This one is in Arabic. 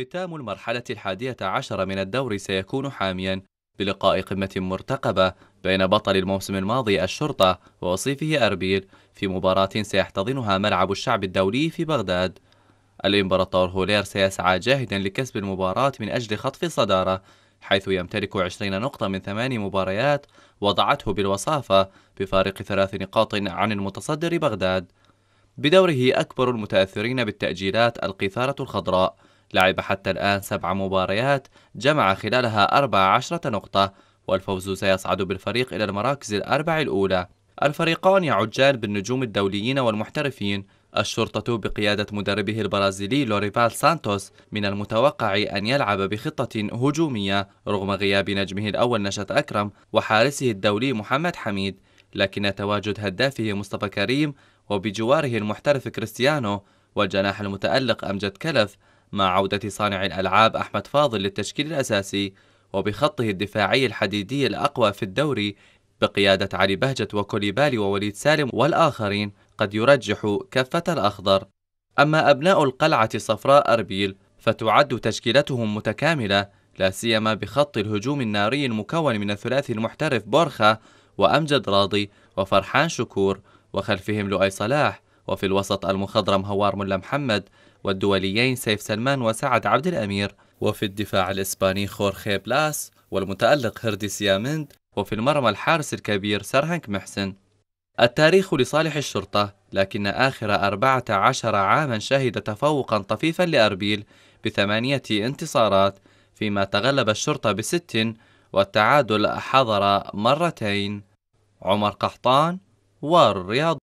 ختام المرحلة الحادية عشر من الدور سيكون حاميا بلقاء قمة مرتقبة بين بطل الموسم الماضي الشرطة ووصيفه أربيل في مباراة سيحتضنها ملعب الشعب الدولي في بغداد الإمبراطور هولير سيسعى جاهدا لكسب المباراة من أجل خطف الصدارة حيث يمتلك 20 نقطة من ثماني مباريات وضعته بالوصافة بفارق ثلاث نقاط عن المتصدر بغداد بدوره أكبر المتأثرين بالتأجيلات القيثارة الخضراء لعب حتى الآن سبع مباريات جمع خلالها 14 نقطة والفوز سيصعد بالفريق إلى المراكز الأربع الأولى الفريقان يعجان بالنجوم الدوليين والمحترفين الشرطة بقيادة مدربه البرازيلي لوريفال سانتوس من المتوقع أن يلعب بخطة هجومية رغم غياب نجمه الأول نشأت أكرم وحارسه الدولي محمد حميد لكن تواجد هدافه مصطفى كريم وبجواره المحترف كريستيانو والجناح المتألق أمجد كلف مع عودة صانع الألعاب أحمد فاضل للتشكيل الأساسي وبخطه الدفاعي الحديدي الأقوى في الدوري بقيادة علي بهجت وكوليبالي ووليد سالم والآخرين قد يرجح كفة الأخضر أما أبناء القلعة صفراء أربيل فتعد تشكيلتهم متكاملة لا سيما بخط الهجوم الناري المكون من الثلاثي المحترف بورخا وأمجد راضي وفرحان شكور وخلفهم لؤي صلاح وفي الوسط المخضرم هوار ملا محمد والدوليين سيف سلمان وسعد عبد الأمير وفي الدفاع الإسباني خورخي بلاس والمتألق هردي سيامند وفي المرمى الحارس الكبير سرهنك محسن التاريخ لصالح الشرطة لكن آخر 14 عاما شهد تفوقا طفيفا لأربيل بثمانية انتصارات فيما تغلب الشرطة بست والتعادل حضر مرتين عمر قحطان والرياض